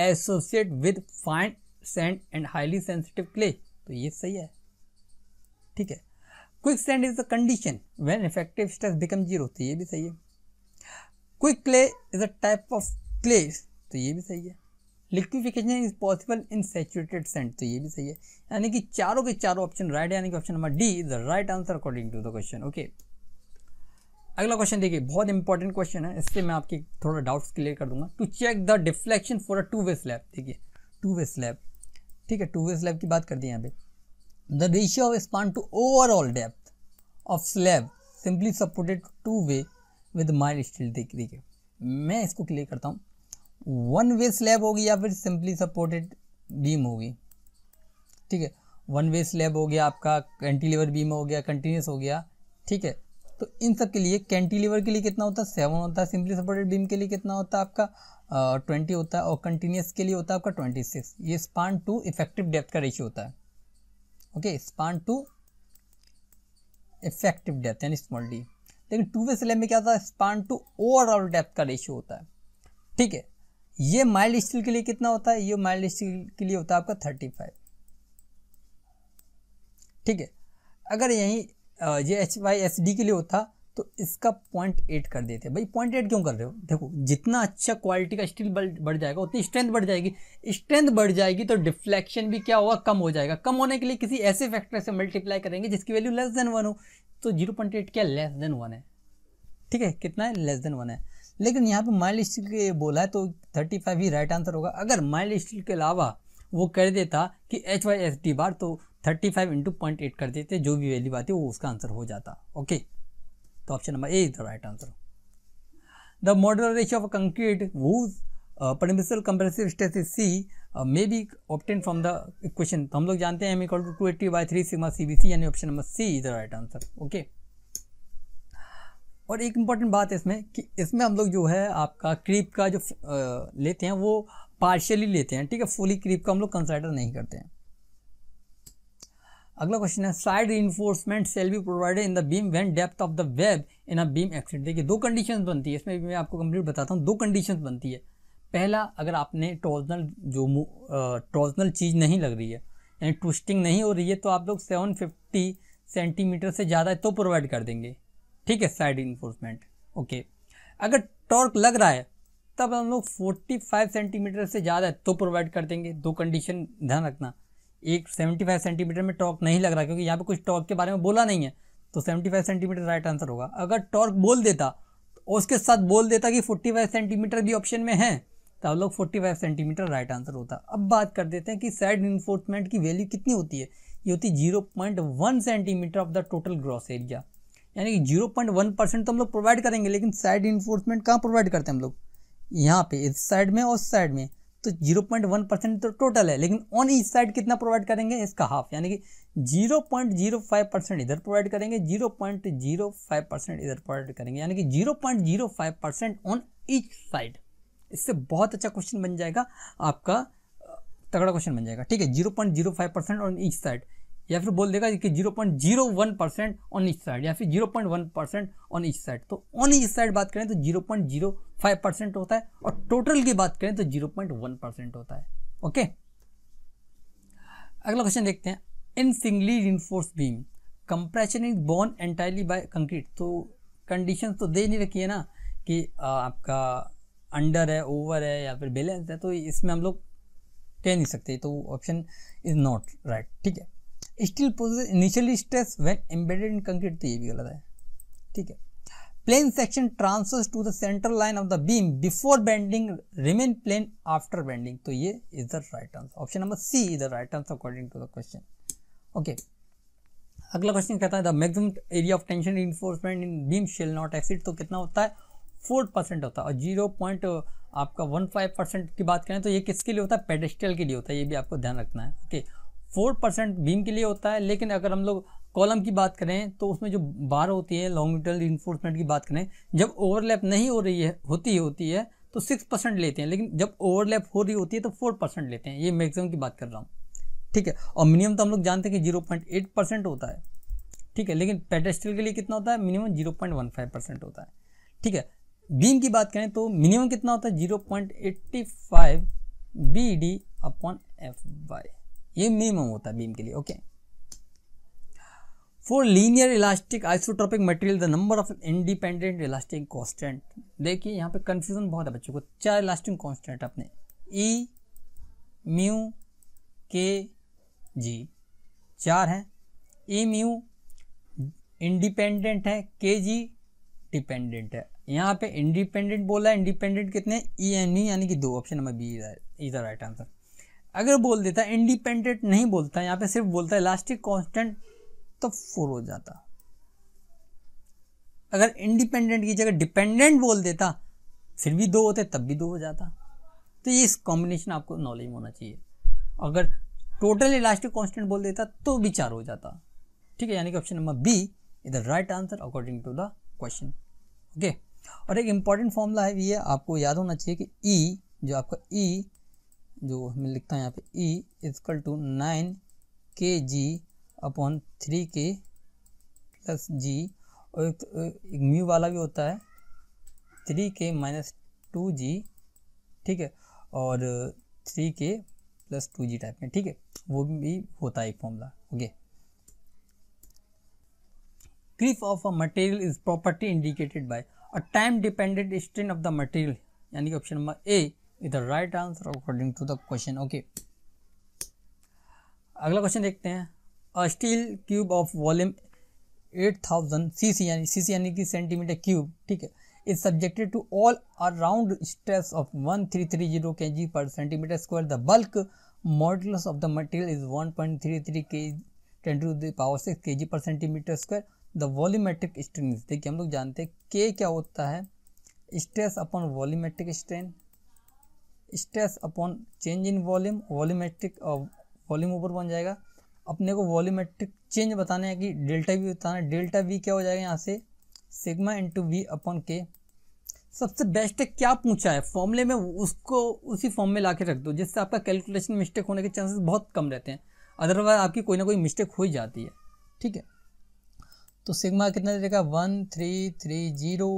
associate with fine sand and highly sensitive clay तो ये सही है ठीक है quick sand is the condition when effective stress become zero तो ये भी सही है quick clay is a type of clay तो ये भी सही है liquefaction is possible in saturated Saint तो ये भी सही है यानी कि चारों के चारों ऑप्शन राइट यानी कि option number D is the right answer according to the question okay अगला क्वेश्चन देखिए बहुत इंपॉर्टेंट क्वेश्चन है इससे मैं आपके थोड़ा डाउट्स क्लियर कर दूंगा to check the deflection for a two way slab देखिए टू वे स्लैब ठीक है टू वे स्लैब की बात कर दी यहाँ पे the ratio of span to overall depth of slab simply supported two way with mild steel देखिए देखिए मैं इसको क्लियर करता हूँ वन वे स्लैब होगी या फिर सिंपली सपोर्टेड बीम होगी ठीक है वन वे स्लैब हो गया आपका कैंटिलीवर बीम हो गया कंटिन्यूस हो गया ठीक है तो इन सब के लिए कैंटीलीवर के लिए कितना होता है सेवन होता है सिंपली सपोर्टेड बीम के लिए कितना होता है आपका ट्वेंटी होता है और कंटिन्यूस के लिए होता है आपका ट्वेंटी सिक्स ये स्पान टू इफेक्टिव डेप्थ का रेशियो होता है okay span to effective depth यानी स्मॉल डी लेकिन टू वे स्लैब में क्या होता है स्पान टू ओवरऑल डेप्थ का रेशियो होता है ठीक है ये माइल्ड स्टील के लिए कितना होता है ये माइल्ड स्टील के लिए होता है आपका थर्टी फाइव ठीक है अगर यहीं ये एच वाई एस डी के लिए होता तो इसका पॉइंट एट कर देते भाई पॉइंट एट क्यों कर रहे हो देखो जितना अच्छा क्वालिटी का स्टील बढ़ जाएगा उतनी स्ट्रेंथ बढ़ जाएगी स्ट्रेंथ बढ़ जाएगी तो डिफ्लेक्शन भी क्या होगा कम हो जाएगा कम होने के लिए किसी ऐसे फैक्टर से मल्टीप्लाई करेंगे जिसकी वैल्यू लेस देन वन हो तो जीरो पॉइंट एट क्या लेस देन वन है ठीक है कितना है लेस देन वन है लेकिन यहाँ पर माइल्ड स्टील के बोला है तो थर्टी फाइव ही राइट आंसर होगा अगर माइल्ड स्टील के अलावा वो कर देता कि H Y S T bar तो thirty five into point eight कर देते जो भी वैल्यू आती वो उसका आंसर हो जाता ओके तो option number A is the right answer the modular ratio of concrete whose permissible compressive stress is C may be obtained from the equation तो हम लोग जानते हैं M equal to two eighty by three sigma C B C यानी option number C is the right answer okay और एक important बात है इसमें कि इसमें हम लोग जो है आपका क्रीप का जो uh, लेते हैं वो पार्शियली लेते हैं ठीक है फुली क्रीप का हम लोग कंसिडर नहीं करते हैं अगला क्वेश्चन है side reinforcement shall be provided in the beam when depth of the web in a beam exceeds देखिए दो कंडीशन बनती है इसमें भी मैं आपको कंप्लीट बताता हूँ दो कंडीशन बनती है पहला अगर आपने टॉर्जनल जो टॉर्जनल चीज़ नहीं लग रही है यानी ट्विस्टिंग नहीं हो रही है तो आप लोग सेवन फिफ्टी सेंटीमीटर से ज़्यादा तो प्रोवाइड कर देंगे ठीक है साइड इन्फोर्समेंट ओके अगर टॉर्क लग रहा है इसका बल हम लोग फोर्टी फाइव सेंटीमीटर से ज़्यादा है तो प्रोवाइड कर देंगे दो कंडीशन ध्यान रखना एक सेवेंटी फाइव सेंटीमीटर में टॉर्क नहीं लग रहा क्योंकि यहाँ पे कुछ टॉर्क के बारे में बोला नहीं है तो seventy five centimetre right answer होगा अगर टॉर्क बोल देता तो उसके साथ बोल देता कि फोर्टी फाइव सेंटीमीटर भी ऑप्शन में है तो हम लोग forty five centimetre right answer होता अब बात कर देते हैं कि साइड इन्फोर्समेंट की वैल्यू कितनी होती है ये होती zero point one centimetre of the total gross area यानी कि जीरो पॉइंट वन परसेंट तो हम लोग प्रोवाइड करेंगे लेकिन साइड इन्फोर्समेंट कहाँ प्रोवाइड करते हैं हम लोग यहाँ पे इस साइड में और उस साइड में तो 0.1 परसेंट तो टोटल है लेकिन ऑन ईच साइड कितना प्रोवाइड करेंगे इसका हाफ यानी कि zero point zero five percent इधर प्रोवाइड करेंगे zero point zero five percent इधर प्रोवाइड करेंगे यानी कि zero point zero percent on each side इससे बहुत अच्छा क्वेश्चन बन जाएगा आपका तगड़ा क्वेश्चन बन जाएगा ठीक है zero point zero five percent on each side या फिर बोल देगा कि zero point zero one percent on each side या फिर zero point one percent on each side तो ऑन इच साइड बात करें तो zero point zero five percent होता है और टोटल की बात करें तो जीरो पॉइंट वन परसेंट होता है ओके अगला क्वेश्चन देखते हैं in singly reinforced beam compression is borne entirely by concrete तो कंडीशन तो दे नहीं रखी है ना कि आपका अंडर है ओवर है या फिर बैलेंस है तो इसमें हम लोग कह नहीं सकते तो ऑप्शन इज नॉट राइट ठीक है steel process initial stress when embedded in concrete तो ये भी गलत है ठीक है plane section transfers to the central line of the beam before bending remain plane after bending तो ये is the right answer option number C is the right answer according to the question okay अगला question कहता है the maximum area of tension reinforcement in beam shall not exceed तो कितना होता है four percent होता है और जीरो पॉइंट आपका वन फाइव परसेंट की बात करें तो ये किसके लिए होता है पेडेस्टल के लिए होता है ये भी आपको ध्यान रखना है okay okay. Four percent beam के लिए होता है लेकिन अगर हम लोग कॉलम की बात करें तो उसमें जो बार होती है लॉन्ग मिटल इन्फोर्समेंट की बात करें जब ओवरलैप नहीं हो रही है होती होती है तो सिक्स परसेंट लेते हैं लेकिन जब ओवरलैप हो रही होती है तो फोर परसेंट लेते हैं ये मैक्सिमम की बात कर रहा हूँ ठीक है और मिनिमम तो हम लोग जानते हैं कि जीरो पॉइंट एट परसेंट होता है ठीक है लेकिन पेटेस्टल के लिए कितना होता है minimum zero point one five percent होता है ठीक है बीम की बात करें तो मिनिमम कितना होता है zero point eighty five B D upon F Y ये मिनिमम होता है बीम के लिए okay for linear elastic isotropic material the number of independent elastic constant देखिए यहाँ पे कंफ्यूजन बहुत है बच्चों को चार इलास्टिक कॉन्स्टेंट अपने ई म्यू के जी चार हैं ई म्यू इंडिपेंडेंट है के जी डिपेंडेंट है यहाँ पे इंडिपेंडेंट बोला है इंडिपेंडेंट कितने ई एन यू यानी कि दो option number B is the right answer अगर बोल देता इंडिपेंडेंट नहीं बोलता यहाँ पे सिर्फ बोलता इलास्टिक कांस्टेंट तो फोर हो जाता अगर इंडिपेंडेंट की जगह डिपेंडेंट बोल देता फिर भी दो होते तब भी दो हो जाता तो ये इस कॉम्बिनेशन आपको नॉलेज में होना चाहिए अगर टोटल इलास्टिक कांस्टेंट बोल देता तो भी चार हो जाता ठीक है यानी कि option number B is the right answer according to the question okay और एक इंपॉर्टेंट फॉर्मूला है ये आपको याद होना चाहिए कि ई e, जो आपका ई e, जो हमें लिखता है यहाँ पे ई is equal to nine K G upon three K plus G और एक, एक म्यू वाला भी होता है थ्री के माइनस टू जी ठीक है और थ्री के प्लस टू जी टाइप में ठीक है वो भी होता है एक formula okay creep of a material is property indicated by a time dependent strain of the material यानी कि option number A is the right answer according to the question okay अगला क्वेश्चन देखते हैं a steel cube of volume 8000 C यानी C C यानी कि centimetre cube ठीक है is subjected to all around stress of one three three zero K G per centimetre square the bulk modulus of the material is one point three 1.33 kg ten to the power six K G per centimetre square the volumetric strength देखिए हम लोग जानते हैं के क्या होता है stress upon volumetric strength stress upon change in volume volumetric volume ऊपर बन जाएगा अपने को वॉल्यूमेट्रिक चेंज बताना है कि डेल्टा वी बताना है डेल्टा वी क्या हो जाएगा यहाँ से सिग्मा इंटू वी अपॉन के सबसे बेस्ट है क्या पूछा है फॉर्मूले में उसको उसी फॉर्म में ला के रख दो जिससे आपका कैलकुलेशन मिस्टेक होने के चांसेस बहुत कम रहते हैं अदरवाइज आपकी कोई ना कोई मिस्टेक हो ही जाती है ठीक है तो सिग्मा कितना देगा one three three zero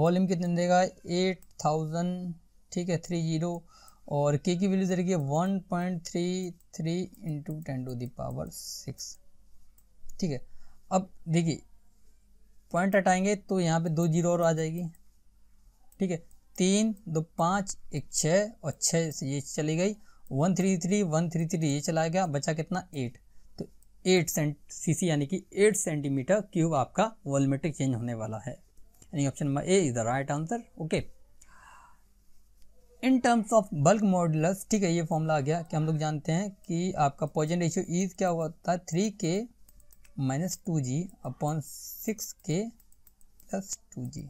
volume कितना देगा एट थाउजेंड ठीक है थ्री जीरो और के की वैल्यू देखिए one point three three into ten to the power six ठीक है अब देखिए पॉइंट हटाएंगे तो यहाँ पे दो जीरो और आ जाएगी ठीक है तीन दो पाँच एक छः और छः ये चली गई one three three one three three ये चला गया बचा कितना एट तो एट सेंट सी सी यानी कि एट सेंटीमीटर क्यूब आपका वॉलमेट्रिक चेंज होने वाला है यानी option number A is the right answer okay in terms of bulk modulus ठीक है ये फॉर्मूला आ गया कि हम लोग जानते हैं कि आपका पॉइजन रेशियो ईज क्या होता है three K minus two G upon six K plus two G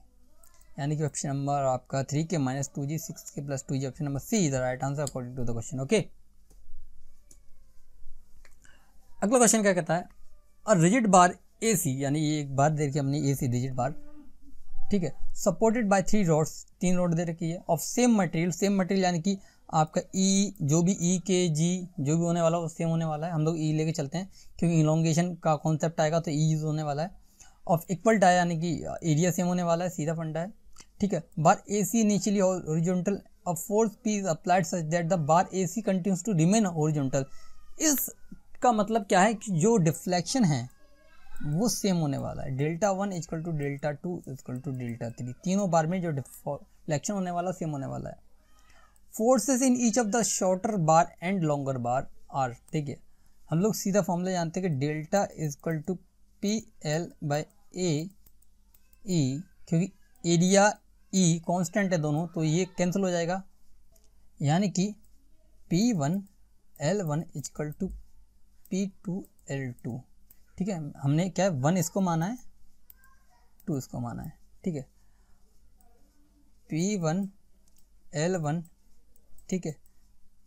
यानी कि ऑप्शन नंबर आपका three K minus two G six K plus two G option number C is the right answer according to the question okay अगला question क्या कहता है और rigid bar A सी यानी ये एक बार देखिए हमने ए सी रिजिट बार ठीक है सपोर्टेड बाय थ्री रोड्स तीन रोड दे रखी है of same material same material यानी कि आपका ई e, जो भी ई के जी जो भी होने वाला हो वो सेम होने वाला है हम लोग ई e लेके चलते हैं क्योंकि इलोंगेशन का कॉन्सेप्ट आएगा तो ई e यूज़ होने वाला है ऑफ इक्वल टायर यानी कि एरिया सेम होने वाला है सीधा फंडा है ठीक है बार ए सी नीचली ओरिजेंटल और force P is applied such that the bar A C continues to remain horizontal इसका मतलब क्या है कि जो डिफ्लेक्शन है वो सेम होने वाला है delta one equal to delta two equal to delta three तीनों बार में जो डिफ्लेक्शन होने वाला सेम होने वाला है forces in each of the shorter bar and longer bar are ठीक है हम लोग सीधा फॉर्मूला जानते हैं कि delta equal to P L by A E क्योंकि एरिया ई कॉन्स्टेंट है दोनों तो ये कैंसिल हो जाएगा यानी कि P one L one equal to P two L two ठीक है हमने क्या है वन इसको माना है टू इसको माना है ठीक है पी वन एल वन ठीक है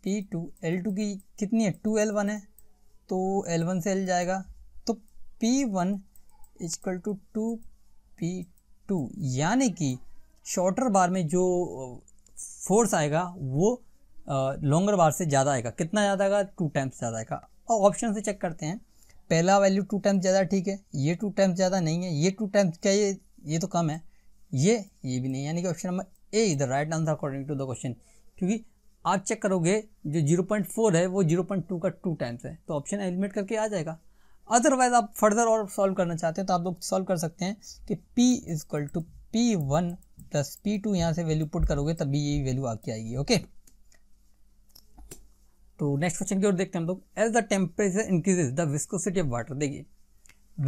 पी टू एल टू की कितनी है टू एल वन है तो एल वन से एल जाएगा तो P one equal to two P two यानी कि शॉर्टर बार में जो फोर्स आएगा वो लॉन्गर बार से ज़्यादा आएगा कितना ज़्यादा आएगा टू टाइम्स ज़्यादा आएगा और ऑप्शन से चेक करते हैं पहला वैल्यू टू टाइम्स ज़्यादा ठीक है ये टू टाइम्स ज़्यादा नहीं है ये टू टाइम्स क्या ये ये तो कम है ये ये भी नहीं यानी कि option number A is the right answer according to the question क्योंकि आप चेक करोगे जो जीरो पॉइंट फोर है वो जीरो पॉइंट टू का टू टाइम्स है तो ऑप्शन एलिमिनेट करके आ जाएगा अदरवाइज आप फर्दर और सॉल्व करना चाहते हैं तो आप लोग सॉल्व कर सकते हैं कि P is equal to P one plus P two यहाँ से वैल्यू पुट करोगे तभी यही वैल्यू आपकी आएगी ओके okay? तो नेक्स्ट क्वेश्चन की ओर देखते हैं हम लोग as the temperature increases the viscosity of water देखिए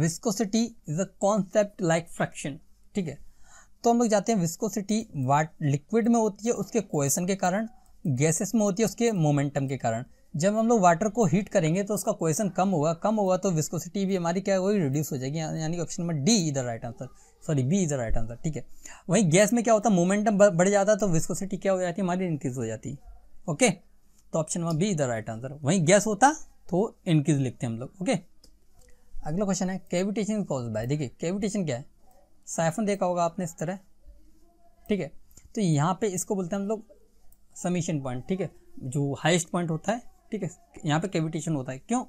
viscosity is a concept like fraction ठीक है तो हम लोग जाते हैं विस्कोसिटी वाट लिक्विड में होती है उसके कोएसन के कारण गैसेस में होती है उसके मोमेंटम के कारण जब हम लोग वाटर को हीट करेंगे तो उसका क्वेश्चन कम होगा कम होगा तो विस्कोसिटी भी हमारी क्या होगी रिड्यूस हो जाएगी यानी कि ऑप्शन नंबर डी इधर राइट आंसर सॉरी बी इधर राइट आंसर ठीक है वहीं गैस में क्या होता है मोमेंटम बढ़ जाता है तो विस्कोसिटी क्या हो जाती है हमारी इंक्रीज हो जाती है ओके तो option one B is the right answer वहीं गैस होता तो इनक्रीज लिखते हैं हम लोग ओके अगला क्वेश्चन है कैविटेशन कॉज बाय देखिए कैविटेशन क्या है साइफन देखा होगा आपने इस तरह ठीक है तो यहाँ पे इसको बोलते हैं हम लोग समीशन पॉइंट ठीक है जो हाइस्ट पॉइंट होता है ठीक है यहाँ पे कैविटेशन होता है क्यों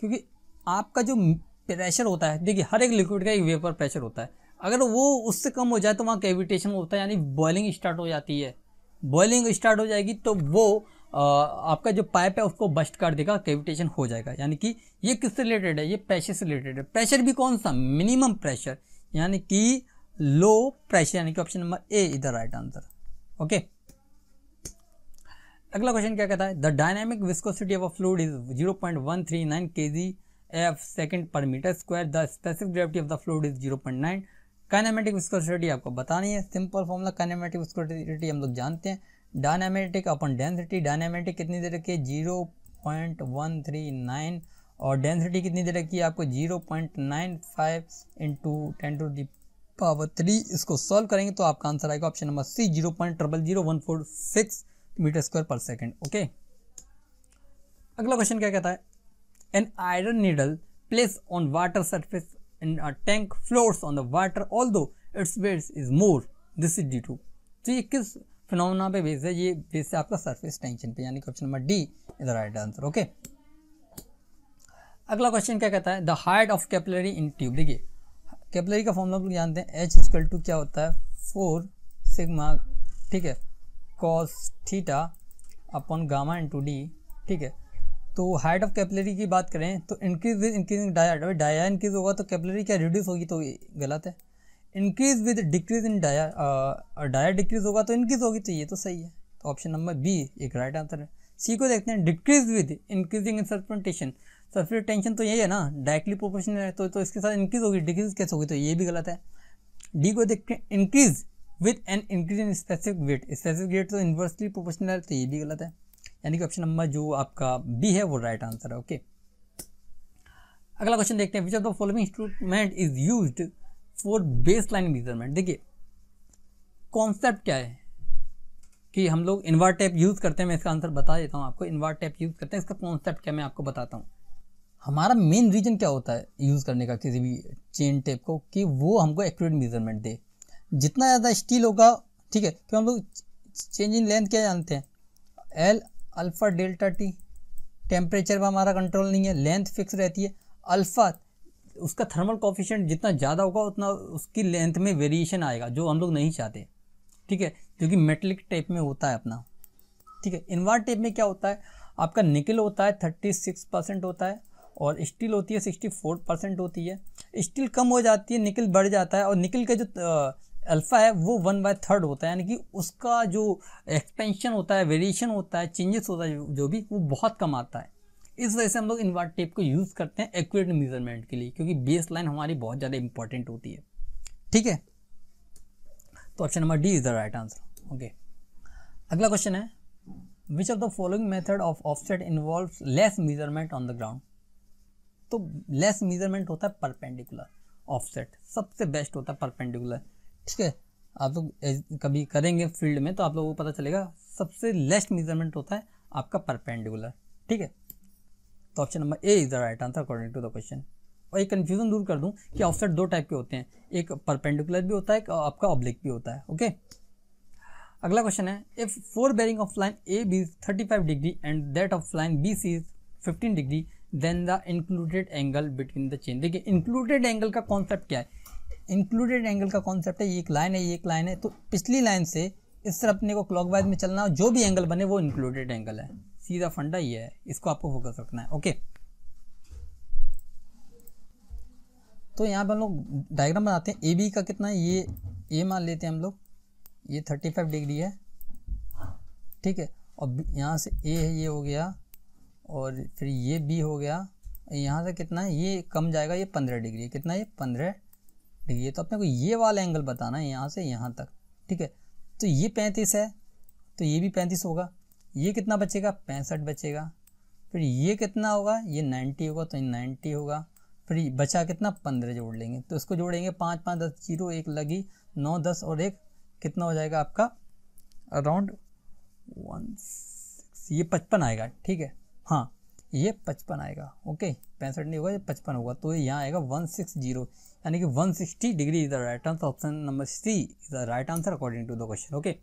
क्योंकि आपका जो प्रेशर होता है देखिए हर एक लिक्विड का एक वेपर प्रेशर होता है अगर वो उससे कम हो जाए तो वहाँ कैविटेशन होता है यानी बॉइलिंग स्टार्ट हो जाती है बॉयलिंग स्टार्ट हो जाएगी तो वो आपका जो पाइप है उसको बस्ट कर देगा कैविटेशन हो जाएगा यानी कि ये किससे रिलेटेड है ये प्रेशर से रिलेटेड है प्रेशर भी कौन सा मिनिमम प्रेशर यानी कि लो प्रेशर यानी कि ऑप्शन नंबर ए इधर राइट आंसर ओके अगला क्वेश्चन क्या कहता है the dynamic viscosity of a fluid is 0.139 G F second per metre square the specific gravity of the fluid is 0.9 kinematic viscosity आपको बतानी है सिंपल फॉर्मूला काइनेमेटिक विस्कोसिटी हम लोग जानते हैं डायनामेटिक अपन डेंसिटी डायनामेटिक कितनी दे रखी है zero point one three nine और डेंसिटी कितनी दे रखी है आपको zero point nine five into ten to the power three इसको सॉल्व करेंगे तो आपका आंसर आएगा option number C zero point double zero one four six metre square per second okay अगला क्वेश्चन क्या कहता है an iron needle place on water surface in tank floats on the water although its wait is more this is due to तो ये किस phenomena पे based है ये बेस्ड है आपका सरफेस टेंशन पे यानी question number D is the right answer okay अगला क्वेश्चन क्या कहता है the height of capillary in tube देखिए कैपलरी का फॉर्मूला हम लोग जानते हैं एच इजकल टू क्या होता है फोर सिग्मा ठीक है cos theta upon gamma into D ठीक है तो हाइट ऑफ कैपलरी की बात करें तो increase increasing dia dia increase होगा तो कैपलरी क्या रिड्यूस होगी तो गलत है increase with decrease in dia dia decrease होगा तो इंक्रीज होगी तो ये तो सही है तो ऑप्शन नंबर बी एक राइट आंसर है सी को देखते हैं decrease with increasing in surface sulphate tension तो यही है ना डायरेक्टली प्रोपोर्शनल है तो, तो इसके साथ इंक्रीज होगी डिक्रीज कैसे होगी तो ये भी गलत है डी को देखते हैं increase with an increase in specific weight specific weight तो इन्वर्सली प्रोपोर्शनल है तो ये भी गलत है यानी कि ऑप्शन नंबर जो आपका बी है वो राइट आंसर है ओके अगला क्वेश्चन देखते हैं which of the following instrument is used for base line measurement देखिए कॉन्सेप्ट क्या है कि हम लोग इन्वर टैप यूज़ करते हैं मैं इसका आंसर बता देता हूँ आपको इन्वर टैप यूज़ करते हैं इसका कॉन्सेप्ट क्या मैं आपको बताता हूँ हमारा मेन रीजन क्या होता है यूज़ करने का किसी भी चेन टेप को कि वो हमको एक्यूरेट मेजरमेंट दे जितना ज़्यादा स्टील होगा ठीक है क्यों तो हम लोग चेंज इन लेंथ क्या जानते हैं L alpha delta T temperature पर हमारा कंट्रोल नहीं है लेंथ फिक्स रहती है अल्फ़ा उसका थर्मल कॉफिशेंट जितना ज़्यादा होगा उतना उसकी लेंथ में वेरिएशन आएगा जो हम लोग नहीं चाहते ठीक है जो कि मेटलिक टाइप में होता है अपना ठीक है इनवार टाइप में क्या होता है आपका निकल होता है थर्टी सिक्स परसेंट होता है और स्टील होती है सिक्सटी फोर परसेंट होती है स्टील कम हो जाती है निकल बढ़ जाता है और निकल का जो अल्फ़ा है वो वन बाय थर्ड होता है यानी कि उसका जो एक्सपेंशन होता है वेरिएशन होता है चेंजेस होता है जो भी वो बहुत कम आता है इस वजह से हम लोग इन्वर्ट टेप को यूज़ करते हैं एक्यूरेट मेजरमेंट के लिए क्योंकि बेस लाइन हमारी बहुत ज़्यादा इंपॉर्टेंट होती है ठीक है तो option number D is the right answer okay अगला क्वेश्चन है which of the following method of offset involve less measurement on the ground तो लेस मेजरमेंट होता है परपेंडिकुलर ऑफसेट सबसे बेस्ट होता है परपेंडिकुलर ठीक है आप लोग कभी करेंगे फील्ड में तो आप लोगों को पता चलेगा सबसे लेस्ट मेजरमेंट होता है आपका परपेंडिकुलर ठीक है तो option number A is the right answer according to the question और एक कन्फ्यूज़न दूर कर दूँ कि ऑफसेट दो टाइप के होते हैं एक परपेंडिकुलर भी होता है एक आपका ऑब्लिक भी होता है ओके अगला क्वेश्चन है if fore bearing of line A B thirty five degree and that of line B C is fifteen degree then the included angle between the chain देखिए इंक्लूडेड एंगल का concept क्या है included angle का concept है ये एक line है ये एक लाइन है तो पिछली लाइन से इस तरह अपने को क्लॉकवाइज में चलना जो भी एंगल बने वो इंक्लूडेड एंगल है सीधा फंडा ये है इसको आपको फोकस रखना है ओके तो यहाँ पर हम लोग डायग्राम बनाते हैं ए बी का कितना है ये ए मान लेते हैं हम लोग ये थर्टी फाइव डिग्री है ठीक है और यहाँ से ए है ये हो गया और फिर ये बी हो गया यहाँ से कितना है ये कम जाएगा ये पंद्रह डिग्री कितना ये पंद्रह डिग्री है तो अपने को ये वाला एंगल बताना है यहाँ से यहाँ तक ठीक है तो ये पैंतीस है तो ये भी पैंतीस होगा ये कितना बचेगा पैंसठ बचेगा फिर ये कितना होगा ये नाइन्टी होगा तो ये नाइन्टी होगा फिर बचा कितना पंद्रह जोड़ लेंगे तो इसको जोड़ेंगे पाँच पाँच दस जीरो एक लगी नौ दस और एक कितना हो जाएगा आपका अराउंड वन सिक्स ये पचपन आएगा ठीक है हाँ ये पचपन आएगा ओके पैंसठ नहीं होगा ये पचपन होगा तो ये यहाँ आएगा वन सिक्स जीरो यानी कि one sixty degree is the right answer option number C is the right answer according to the question okay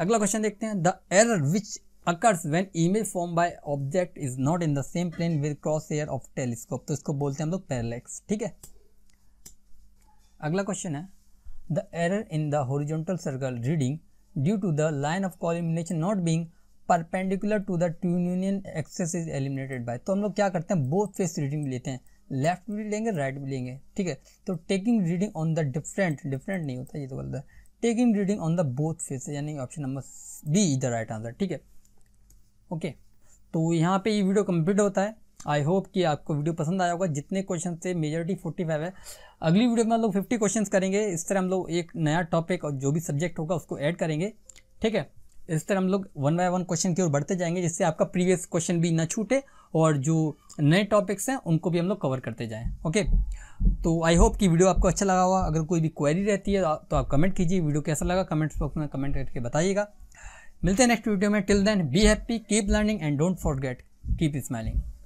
अगला क्वेश्चन देखते हैं the error which occurs when image form by object is not in the same plane with cross hair of telescope तो इसको बोलते हैं हम लोग parallax ठीक है अगला क्वेश्चन है the error in the horizontal circle reading due to the line of collimation not being perpendicular to the trunnion axis is eliminated by तो हम लोग क्या करते हैं बोथ फेस रीडिंग लेते हैं लेफ्ट भी लेंगे राइट भी लेंगे ठीक है तो taking reading on the different different नहीं होता ये तो बोलता है taking reading on the both face यानी option number B is the right answer ठीक है ओके तो यहाँ पे ये वीडियो कंप्लीट होता है आई होप कि आपको वीडियो पसंद आया होगा जितने क्वेश्चन थे मेजोरिटी 45 है अगली वीडियो में हम लोग 50 क्वेश्चन करेंगे इस तरह हम लोग एक नया टॉपिक और जो भी सब्जेक्ट होगा उसको ऐड करेंगे ठीक है इस तरह हम लोग वन बाय वन क्वेश्चन की ओर बढ़ते जाएंगे जिससे आपका प्रीवियस क्वेश्चन भी ना छूटे और जो नए टॉपिक्स हैं उनको भी हम लोग कवर करते जाएँ ओके तो आई होप कि वीडियो आपको अच्छा लगा हुआ अगर कोई भी क्वेरी रहती है तो आप कमेंट कीजिए वीडियो कैसा लगा कमेंट बॉक्स में कमेंट करके बताइएगा मिलते हैं नेक्स्ट वीडियो में till then be happy keep learning and don't forget keep smiling